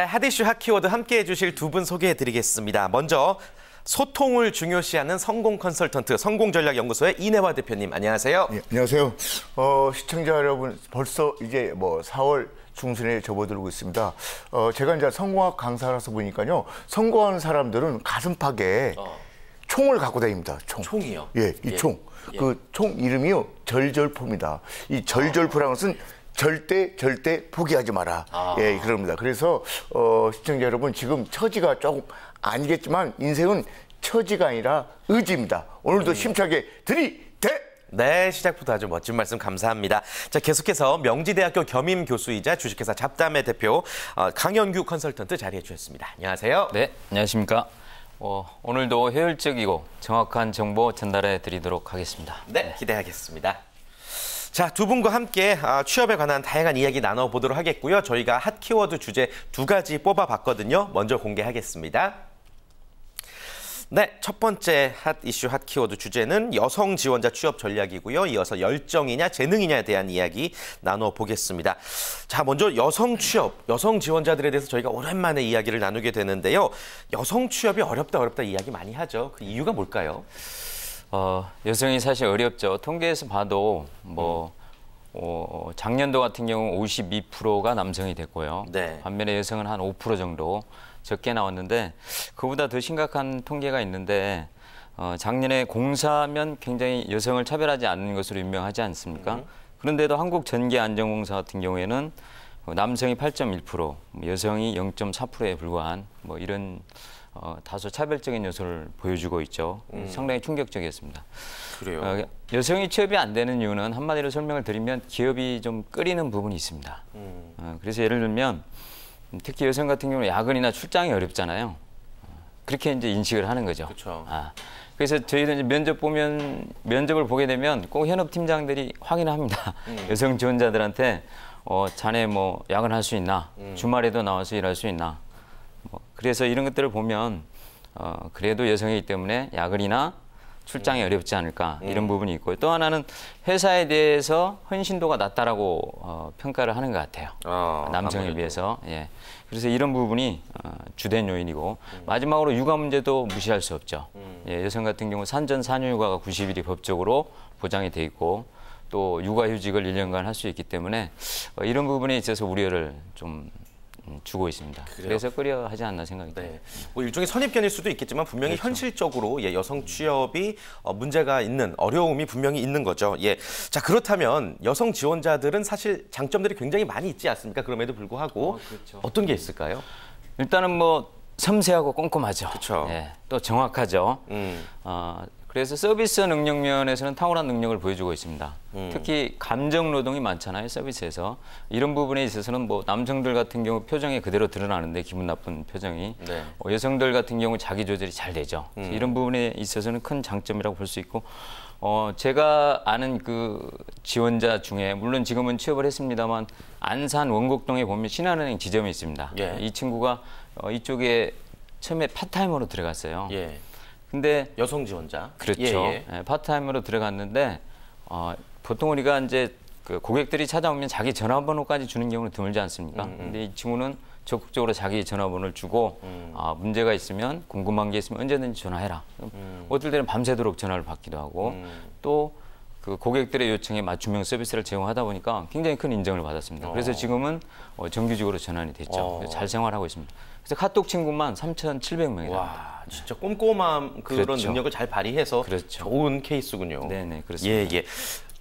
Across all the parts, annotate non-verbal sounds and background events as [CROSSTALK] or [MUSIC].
한달 네, 핫이슈 핫키워드 함께해 주실 두 분 소개해 드리겠습니다. 먼저 소통을 중요시하는 성공 컨설턴트 성공전략연구소의 이내화 대표님 안녕하세요. 예, 안녕하세요. 어, 시청자 여러분 벌써 이제 뭐 4월 중순에 접어들고 있습니다. 어, 제가 이제 성공학 강사라서 보니까요. 성공한 사람들은 가슴팍에 어. 총을 갖고 다닙니다. 총. 총이요? 예, 이 예. 총. 예. 그총 이름이요. 절절포입니다. 이 절절포라는 것은 절대 절대 포기하지 마라. 아. 예, 그럽니다. 그래서 어, 시청자 여러분 지금 처지가 조금 아니겠지만 인생은 처지가 아니라 의지입니다. 오늘도 음. 힘차게 들이대. 네, 시작부터 아주 멋진 말씀 감사합니다. 자, 계속해서 명지대학교 겸임 교수이자 주식회사 잡담의 대표 어, 강현규 컨설턴트 자리해 주셨습니다. 안녕하세요. 네, 안녕하십니까. 어, 오늘도 효율적이고 정확한 정보 전달해 드리도록 하겠습니다. 네, 기대하겠습니다. 자, 두 분과 함께 아, 취업에 관한 다양한 이야기 나눠보도록 하겠고요. 저희가 핫 키워드 주제 두 가지 뽑아봤거든요. 먼저 공개하겠습니다. 네, 첫 번째 핫 이슈 핫 키워드 주제는 여성 지원자 취업 전략이고요. 이어서 열정이냐 재능이냐에 대한 이야기 나눠보겠습니다. 자, 먼저 여성 취업, 여성 지원자들에 대해서 저희가 오랜만에 이야기를 나누게 되는데요. 여성 취업이 어렵다 어렵다 이야기 많이 하죠. 그 이유가 뭘까요? 어, 여성이 사실 어렵죠. 통계에서 봐도 뭐 어, 작년도 같은 경우 52%가 남성이 됐고요. 네. 반면에 여성은 한 5% 정도 적게 나왔는데 그보다 더 심각한 통계가 있는데 어, 작년에 공사면 굉장히 여성을 차별하지 않는 것으로 유명하지 않습니까? 음. 그런데도 한국전기안전공사 같은 경우에는 뭐 남성이 8.1%, 뭐 여성이 0.4%에 불과한 뭐 이런 어, 다소 차별적인 요소를 보여주고 있죠. 음. 상당히 충격적이었습니다. 그래요. 어, 여성이 취업이 안 되는 이유는 한마디로 설명을 드리면 기업이 좀 끓이는 부분이 있습니다. 음. 어, 그래서 예를 들면 특히 여성 같은 경우는 야근이나 출장이 어렵잖아요. 그렇게 이제 인식을 하는 거죠. 그렇죠. 아, 그래서 저희도 이제 면접 보면 면접을 보게 되면 꼭 현업 팀장들이 확인합니다. 음. [LAUGHS] 여성 지원자들한테 어, 자네 뭐 야근할 수 있나? 음. 주말에도 나와서 일할 수 있나? 뭐 그래서 이런 것들을 보면 어, 그래도 여성이기 때문에 야근이나 출장이 음. 어렵지 않을까 이런 음. 부분이 있고 요또 하나는 회사에 대해서 헌신도가 낮다라고 어, 평가를 하는 것 같아요 아, 남성에 아무래도. 비해서 예 그래서 이런 부분이 어, 주된 요인이고 음. 마지막으로 육아 문제도 무시할 수 없죠 음. 예 여성 같은 경우 산전 산후 육아가 90일이 법적으로 보장이 돼 있고 또 육아휴직을 1년간 할 수 있기 때문에 어, 이런 부분에 있어서 우려를 좀 음, 주고 있습니다. 그래요? 그래서 끌려하지 않나 생각이 네. 듭니다. 뭐 일종의 선입견일 수도 있겠지만 분명히 그렇죠. 현실적으로 예, 여성 취업이 어, 문제가 있는 어려움이 분명히 있는 거죠. 예. 자 그렇다면 여성 지원자들은 사실 장점들이 굉장히 많이 있지 않습니까? 그럼에도 불구하고 어, 그렇죠. 어떤 게 있을까요? 일단은 뭐 섬세하고 꼼꼼하죠. 그렇죠. 예, 또 정확하죠. 음. 어, 그래서 서비스 능력 면에서는 탁월한 능력을 보여주고 있습니다. 음. 특히 감정 노동이 많잖아요, 서비스에서. 이런 부분에 있어서는 뭐 남성들 같은 경우 표정에 그대로 드러나는데 기분 나쁜 표정이. 네. 어, 여성들 같은 경우 자기 조절이 잘 되죠. 음. 이런 부분에 있어서는 큰 장점이라고 볼 수 있고 어, 제가 아는 그 지원자 중에 물론 지금은 취업을 했습니다만 안산 원곡동에 보면 신한은행 지점이 있습니다. 예. 이 친구가 어, 이쪽에 처음에 파타임으로 들어갔어요. 예. 근데 여성 지원자. 그렇죠. 예, 예. 예, 파트타임으로 들어갔는데 어, 보통 우리가 이제 그 고객들이 찾아오면 자기 전화번호까지 주는 경우는 드물지 않습니까? 음, 음. 근데 이 친구는 적극적으로 자기 전화번호를 주고 음. 아, 문제가 있으면 궁금한 게 있으면 언제든지 전화해라. 음. 어떨 때는 밤새도록 전화를 받기도 하고 음. 또그 고객들의 요청에 맞춤형 서비스를 제공하다 보니까 굉장히 큰 인정을 받았습니다. 어. 그래서 지금은 어, 정규직으로 전환이 됐죠. 어. 잘 생활하고 있습니다. 그래서 카톡 친구만 3,700명이 됩니다. 진짜 꼼꼼함 그런 그렇죠. 능력을 잘 발휘해서 그렇죠. 좋은 케이스군요. 네네 그렇습니다. 예 예.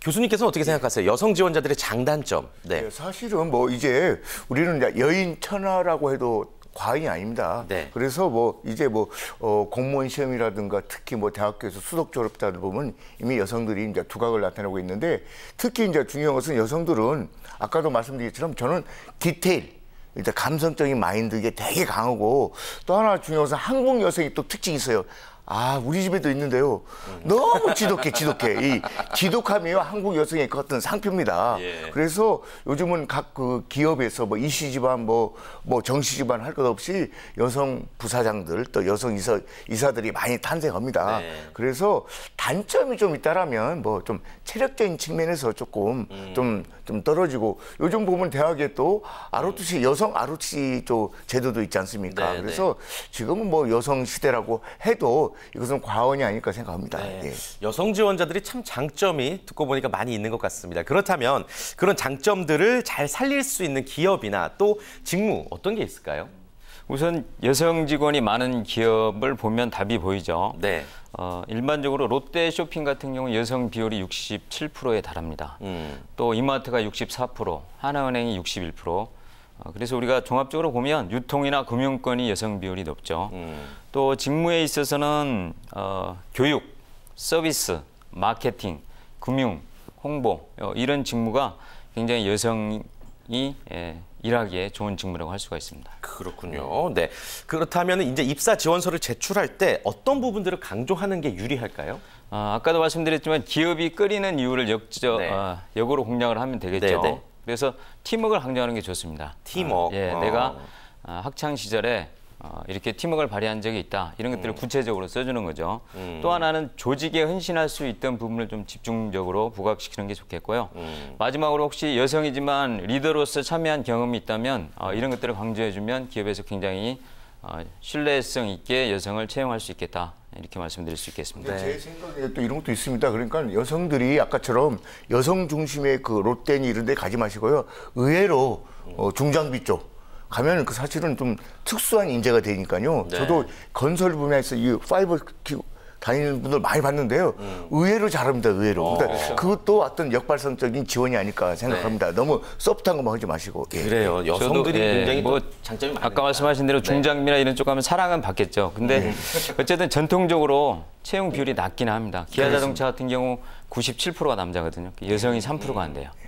교수님께서는 어떻게 생각하세요? 여성 지원자들의 장단점. 네. 예, 사실은 뭐 이제 우리는 여인 천하라고 해도 과잉이 아닙니다. 네. 그래서 뭐 이제 뭐 어, 공무원 시험이라든가 특히 뭐 대학교에서 수석 졸업자들 보면 이미 여성들이 이제 두각을 나타내고 있는데 특히 이제 중요한 것은 여성들은 아까도 말씀드린 것처럼 저는 디테일 일단 감성적인 마인드 이게 되게 강하고 또 하나 중요한 건 한국 여성이 또 특징이 있어요. 아, 우리 집에도 있는데요. 너무 지독해, 지독해. 이 지독함이 한국 여성의 그 어떤 상표입니다. 예. 그래서 요즘은 각 그 기업에서 뭐 이씨 집안, 뭐, 뭐 정씨 집안 할 것 없이 여성 부사장들 또 여성 이사, 이사들이 많이 탄생합니다. 네. 그래서 단점이 좀 있다라면 뭐 좀 체력적인 측면에서 조금 좀좀 음. 떨어지고 요즘 보면 대학에 또아로 t c 음. 여성 ROTC 조 제도도 있지 않습니까? 네, 그래서 네. 지금은 뭐 여성 시대라고 해도 이것은 과언이 아닐까 생각합니다. 네. 예. 여성 지원자들이 참 장점이 듣고 보니까 많이 있는 것 같습니다. 그렇다면 그런 장점들을 잘 살릴 수 있는 기업이나 또 직무 어떤 게 있을까요? 우선 여성 직원이 많은 기업을 보면 답이 보이죠. 네. 어, 일반적으로 롯데 쇼핑 같은 경우 여성 비율이 67%에 달합니다. 음. 또 이마트가 64%, 하나은행이 61%. 어, 그래서 우리가 종합적으로 보면 유통이나 금융권이 여성 비율이 높죠. 음. 또 직무에 있어서는 어, 교육, 서비스, 마케팅, 금융, 홍보 어, 이런 직무가 굉장히 여성 이 예, 일하기에 좋은 직무라고 할 수가 있습니다. 그렇군요. 네. 그렇다면 이제 입사 지원서를 제출할 때 어떤 부분들을 강조하는 게 유리할까요? 아, 아까도 말씀드렸지만 기업이 끓이는 이유를 역저, 네. 아, 역으로 공략을 하면 되겠죠. 네네. 네. 그래서 팀워크를 강조하는 게 좋습니다. 팀워크. 아, 예, 어. 내가 아, 학창 시절에 어, 이렇게 팀워크를 발휘한 적이 있다. 이런 것들을 음. 구체적으로 써주는 거죠. 음. 또 하나는 조직에 헌신할 수 있던 부분을 좀 집중적으로 부각시키는 게 좋겠고요. 음. 마지막으로 혹시 여성이지만 리더로서 참여한 경험이 있다면 어, 음. 이런 것들을 강조해주면 기업에서 굉장히 어, 신뢰성 있게 여성을 채용할 수 있겠다. 이렇게 말씀드릴 수 있겠습니다. 네, 제 생각에 또 이런 것도 있습니다. 그러니까 여성들이 아까처럼 여성 중심의 그 롯데니 이런 데 가지 마시고요. 의외로 어, 중장비 쪽 가면 그 사실은 좀 특수한 인재가 되니까요. 네. 저도 건설 분야에서 이 파이버 키 다니는 분들 많이 봤는데요. 음. 의외로 잘합니다, 의외로. 어, 그러니까 그 그것도 어떤 역발상적인 지원이 아닐까 생각합니다. 네. 너무 소프트한 것만 하지 마시고. 예. 그래요. 예. 여성들이 저도, 예, 굉장히 예, 뭐 장점이 많아요. 아까 말씀하신 대로 중장비나 네. 이런 쪽 하면 사랑은 받겠죠. 근데 네. 어쨌든 전통적으로 채용 비율이 낮긴 합니다. 기아 자동차 같은 경우 97%가 남자거든요. 그 여성이 3%가 안 돼요. 예.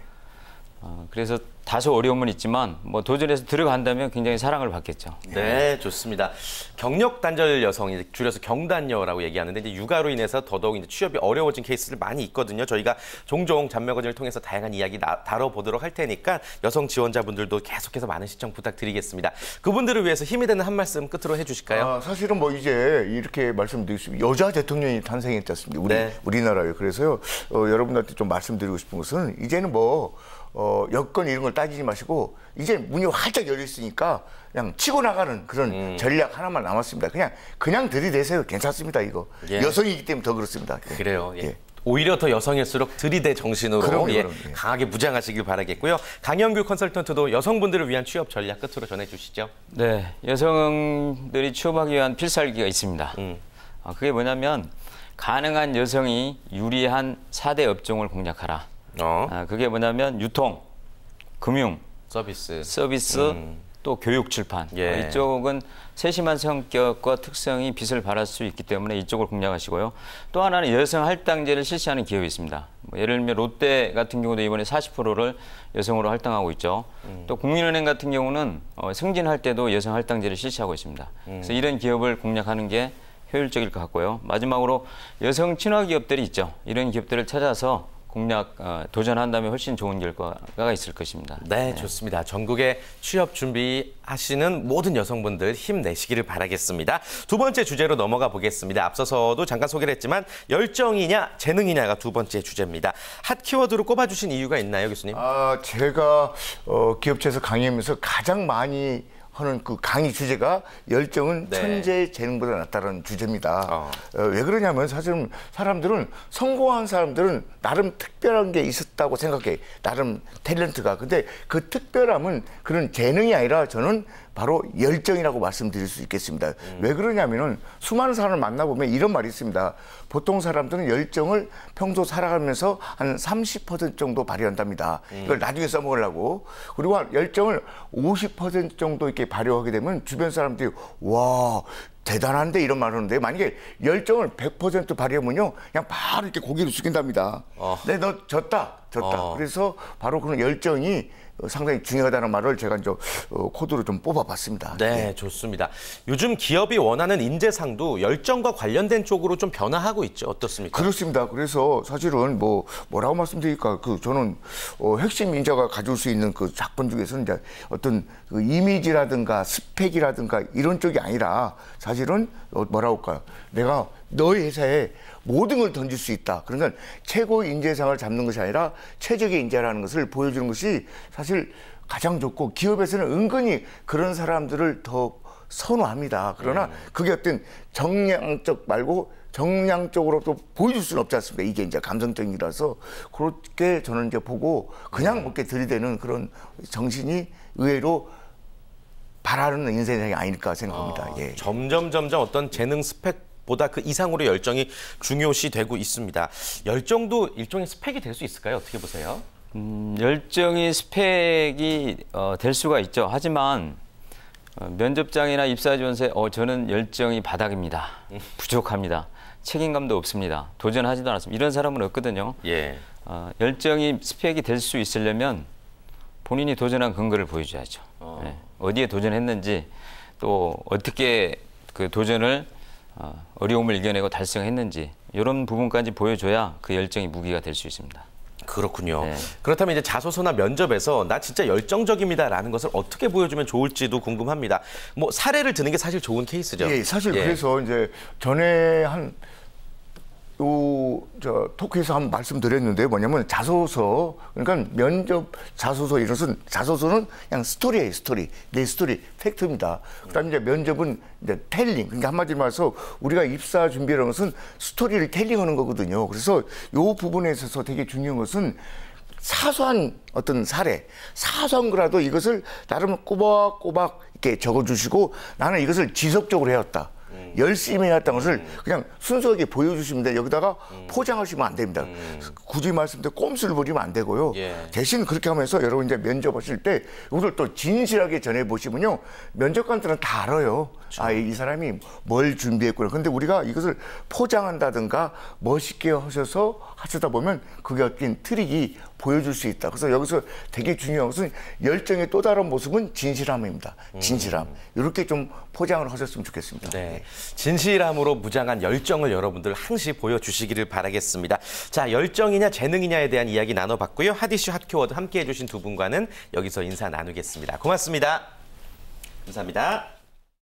아, 그래서 다소 어려움은 있지만 뭐 도전해서 들어간다면 굉장히 사랑을 받겠죠. 네, 좋습니다. 경력 단절 여성 줄여서 경단녀라고 얘기하는데 이제 육아로 인해서 더더욱 이제 취업이 어려워진 케이스들 많이 있거든요. 저희가 종종 잔매거진을 통해서 다양한 이야기 나, 다뤄보도록 할 테니까 여성 지원자분들도 계속해서 많은 시청 부탁드리겠습니다. 그분들을 위해서 힘이 되는 한 말씀 끝으로 해주실까요? 아, 사실은 뭐 이제 이렇게 말씀드리겠습니다. 여자 대통령이 탄생했지 않습니까? 우리 네. 우리나라에 그래서요 어, 여러분들한테 좀 말씀드리고 싶은 것은 이제는 뭐 어, 여건 이런 걸 따지지 마시고 이제 문이 활짝 열려 있으니까 그냥 치고 나가는 그런 음. 전략 하나만 남았습니다. 그냥 그냥 들이대세요. 괜찮습니다. 이거 예. 여성이기 때문에 더 그렇습니다. 예. 그래요. 예. 예. 오히려 더 여성일수록 들이대 정신으로 그럼 예, 그럼요. 예. 강하게 무장하시길 바라겠고요. 강영규 컨설턴트도 여성분들을 위한 취업 전략 끝으로 전해주시죠. 네, 여성들이 취업하기 위한 필살기가 있습니다. 음. 아, 그게 뭐냐면 가능한 여성이 유리한 사대 업종을 공략하라. 어. 아, 그게 뭐냐면 유통, 금융, 서비스, 서비스 음. 또 교육 출판 예. 이쪽은 세심한 성격과 특성이 빛을 발할 수 있기 때문에 이쪽을 공략하시고요. 또 하나는 여성 할당제를 실시하는 기업이 있습니다. 뭐 예를 들면 롯데 같은 경우도 이번에 40%를 여성으로 할당하고 있죠. 음. 또 국민은행 같은 경우는 어, 승진할 때도 여성 할당제를 실시하고 있습니다. 음. 그래서 이런 기업을 공략하는 게 효율적일 것 같고요. 마지막으로 여성 친화 기업들이 있죠. 이런 기업들을 찾아서 공략 어, 도전한다면 훨씬 좋은 결과가 있을 것입니다. 네, 네, 좋습니다. 전국에 취업 준비하시는 모든 여성분들 힘내시기를 바라겠습니다. 두 번째 주제로 넘어가 보겠습니다. 앞서서도 잠깐 소개를 했지만 열정이냐 재능이냐가 두 번째 주제입니다. 핫 키워드로 꼽아주신 이유가 있나요, 교수님? 아, 제가 어, 기업체에서 강의하면서 가장 많이 하는 그 강의 주제가 열정은 네. 천재의 재능보다 낫다는 주제입니다. 어. 어, 왜 그러냐면 사실은 사람들은 성공한 사람들은 나름 특별한 게 있었다고 생각해. 나름 탤런트가. 근데 그 특별함은 그런 재능이 아니라 저는 바로 열정이라고 말씀드릴 수 있겠습니다. 음. 왜 그러냐면은 수많은 사람을 만나보면 이런 말이 있습니다. 보통 사람들은 열정을 평소 살아가면서 한 30% 정도 발휘한답니다. 음. 이걸 나중에 써먹으려고. 그리고 열정을 50% 정도 이렇게 발휘하게 되면 주변 사람들이 와, 대단한데 이런 말 하는데 만약에 열정을 100% 발휘하면요 그냥 바로 이렇게 고개를 숙인답니다. 어. 내너 네, 졌다 졌다. 어. 그래서 바로 그런 열정이 상당히 중요하다는 말을 제가 이제 어, 코드로 좀 뽑아봤습니다. 네, 예. 좋습니다. 요즘 기업이 원하는 인재상도 열정과 관련된 쪽으로 좀 변화하고 있죠. 어떻습니까? 그렇습니다. 그래서 사실은 뭐 뭐라고 말씀드릴까 그 저는 어, 핵심 인재가 가져수 있는 그 사건 중에서는 이제 어떤 그 이미지라든가 스펙이라든가 이런 쪽이 아니라 사실은 어, 뭐라고 할까요? 내가 너희 회사에 모든 걸 던질 수 있다. 그러니 최고 인재상을 잡는 것이 아니라 최적의 인재라는 것을 보여주는 것이 사실 가장 좋고 기업에서는 은근히 그런 사람들을 더 선호합니다. 그러나 음. 그게 어떤 정량적 말고 정량적으로 또 보여줄 수는 없지 않습니까? 이게 이제 감성적이라서 그렇게 저는 이제 보고 그냥 먹게 네. 들이대는 그런 정신이 의외로 바라는 인생이 아닐까 생각합니다. 아, 예. 점점 점점 어떤 재능 스펙 보다 그 이상으로 열정이 중요시되고 있습니다. 열정도 일종의 스펙이 될 수 있을까요? 어떻게 보세요? 음, 열정이 스펙이 어, 될 수가 있죠. 하지만 어, 면접장이나 입사 지원서에 어, 저는 열정이 바닥입니다. 부족합니다. 책임감도 없습니다. 도전하지도 않았습니다. 이런 사람은 없거든요. 예. 어, 열정이 스펙이 될 수 있으려면 본인이 도전한 근거를 보여줘야죠. 어. 네. 디에 도전했는지 또 어떻게 그 도전을 아, 어려움을 이겨내고 달성했는지 이런 부분까지 보여줘야 그 열정이 무기가 될 수 있습니다. 그렇군요. 네. 그렇다면 이제 자소서나 면접에서 나 진짜 열정적입니다라는 것을 어떻게 보여주면 좋을지도 궁금합니다. 뭐 사례를 드는 게 사실 좋은 케이스죠. 예, 사실 예. 그래서 이제 전에 한저 토크에서 한번 말씀드렸는데 뭐냐면 자소서 그러니까 면접 자소서 이것은 자소서는 그냥 스토리예요 스토리 내 스토리 팩트입니다. 그다음 에 이제 면접은 이제 텔링 그러니까 한마디로 말해서 우리가 입사 준비하는 것은 스토리를 텔링하는 거거든요. 그래서 요 부분에 있어서 되게 중요한 것은 사소한 어떤 사례, 사소한 거라도 이것을 나름 꼬박꼬박 이렇게 적어주시고 나는 이것을 지속적으로 해왔다. 음. 열심히 해왔던 것을 음. 그냥 순수하게 보여주시면 돼. 여기다가 음. 포장하시면 안 됩니다. 음. 굳이 말씀드려 꼼수를 부리면 안 되고요. 예. 대신 그렇게 하면서 여러분 이제 면접하실 때 이걸 또 진실하게 전해 보시면요. 면접관들은 다 알아요. 그렇죠. 아이 이 사람이 뭘 준비했구나. 근데 우리가 이것을 포장한다든가 멋있게 하셔서 하시다 보면 그게 어떤 트릭이 보여줄 수 있다. 그래서 여기서 되게 중요한 것은 열정의 또 다른 모습은 진실함입니다. 음. 진실함. 음. 이렇게 좀 포장을 하셨으면 좋겠습니다. 네. 진실함으로 무장한 열정을 여러분들 항시 보여주시기를 바라겠습니다. 자, 열정이냐 재능이냐에 대한 이야기 나눠봤고요. 하디슈 핫키워드 함께 해주신 두 분과는 여기서 인사 나누겠습니다. 고맙습니다. 감사합니다.